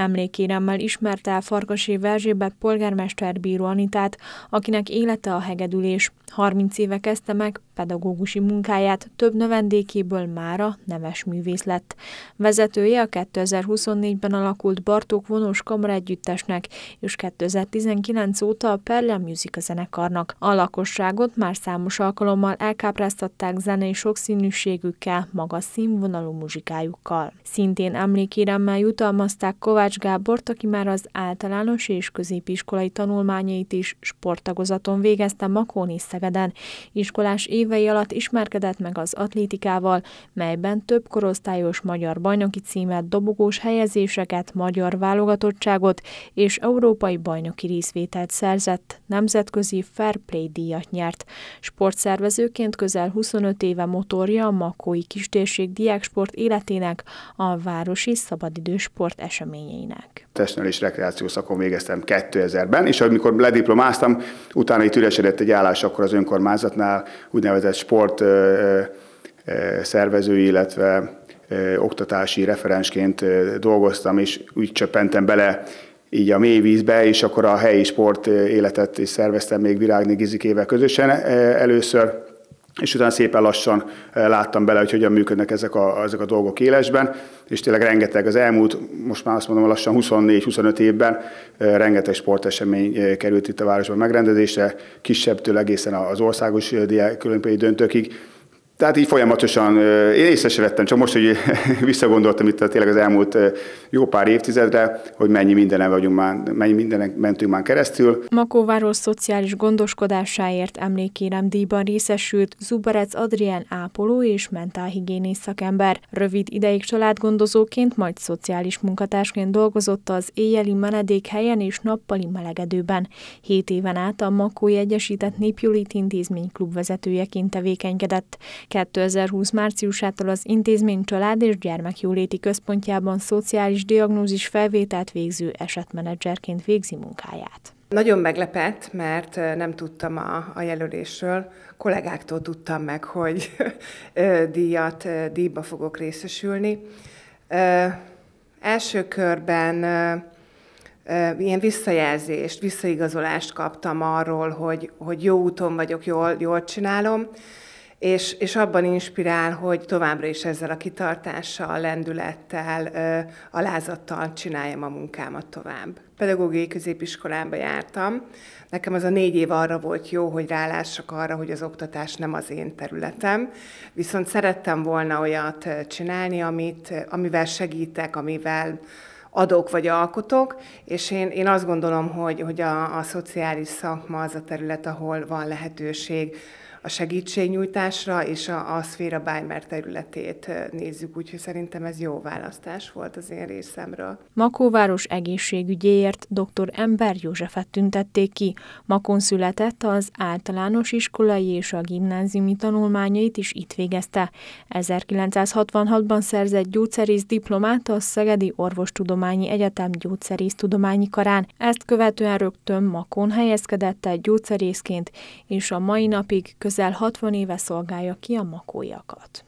Emlékéremmel ismerte el Farkasi Erzsébet polgármester bíró Anitát, akinek élete a hegedülés. 30 éve kezdte meg pedagógusi munkáját több növendékéből mára neves művész lett. Vezetője a 2024-ben alakult Bartók vonós kamaraegyüttesnek, és 2019 óta a Perle Music zenekarnak. A lakosságot már számos alkalommal elkápráztatták zenei sokszínűségükkel, magas színvonalú muzsikájukkal. Szintén emlékéremmel jutalmazták Kovács Gábort, aki már az általános és középiskolai tanulmányait is sporttagozaton végezte Makóni Szegeden. Iskolás év évei alatt ismerkedett meg az atlétikával, melyben több korosztályos magyar bajnoki címet, dobogós helyezéseket, magyar válogatottságot és európai bajnoki részvételt szerzett, nemzetközi Fair Play díjat nyert. Sportszervezőként közel 25 éve motorja a Makói kistérség diáksport életének, a városi szabadidős sport eseményeinek és rekreáció szakon végeztem 2000-ben, és amikor lediplomáztam, utána itt üresedett egy állás akkor az önkormányzatnál, úgynevezett sport szervezői, illetve oktatási referensként dolgoztam, és úgy csöppentem bele így a mély vízbe, és akkor a helyi sport életet is szerveztem még Virágni Gizikével közösen először és utána szépen lassan eh, láttam bele, hogy hogyan működnek ezek a, ezek a dolgok élesben, és tényleg rengeteg az elmúlt, most már azt mondom lassan 24-25 évben eh, rengeteg sportesemény eh, került itt a városban megrendezésre, kisebbtől egészen az országos diák döntőkig, tehát így folyamatosan, én észre sem vettem, csak most, hogy visszagondoltam itt tényleg az elmúlt jó pár évtizedre, hogy mennyi mindenen vagyunk már, mennyi mindenen mentünk már keresztül. Makóváról szociális gondoskodásáért emlékérem díjban részesült Zubarec Adrián ápoló és mentálhigiénész szakember. Rövid ideig családgondozóként, majd szociális munkatársként dolgozott az éjjeli menedékhelyen és nappali melegedőben. Hét éven át a Makói Egyesített Népjulit Intézmény klubvezetőjeként tevékenykedett. 2020 márciusától az intézmény család és gyermekjóléti központjában szociális diagnózis felvételt végző esetmenedzserként végzi munkáját. Nagyon meglepett, mert nem tudtam a, a jelölésről. Kollégáktól tudtam meg, hogy díjat, díjba fogok részesülni. Első körben ilyen visszajelzést, visszaigazolást kaptam arról, hogy, hogy jó úton vagyok, jól, jól csinálom és, és abban inspirál, hogy továbbra is ezzel a kitartással, lendülettel, alázattal csináljam a munkámat tovább. Pedagógiai középiskolába jártam. Nekem az a négy év arra volt jó, hogy rálássak arra, hogy az oktatás nem az én területem, viszont szerettem volna olyat csinálni, amit, amivel segítek, amivel adok vagy alkotok, és én, én azt gondolom, hogy, hogy a, a szociális szakma az a terület, ahol van lehetőség a segítségnyújtásra és a, a szféra Beimer területét nézzük, úgyhogy szerintem ez jó választás volt az én részemről. Makóváros egészségügyéért dr. Ember Józsefet tüntették ki. Makon született, az általános iskolai és a gimnáziumi tanulmányait is itt végezte. 1966-ban szerzett gyógyszerész diplomát a Szegedi Orvostudományi Egyetem tudományi karán. Ezt követően rögtön Makon helyezkedett el gyógyszerészként, és a mai napig köz közel 60 éve szolgálja ki a makójakat.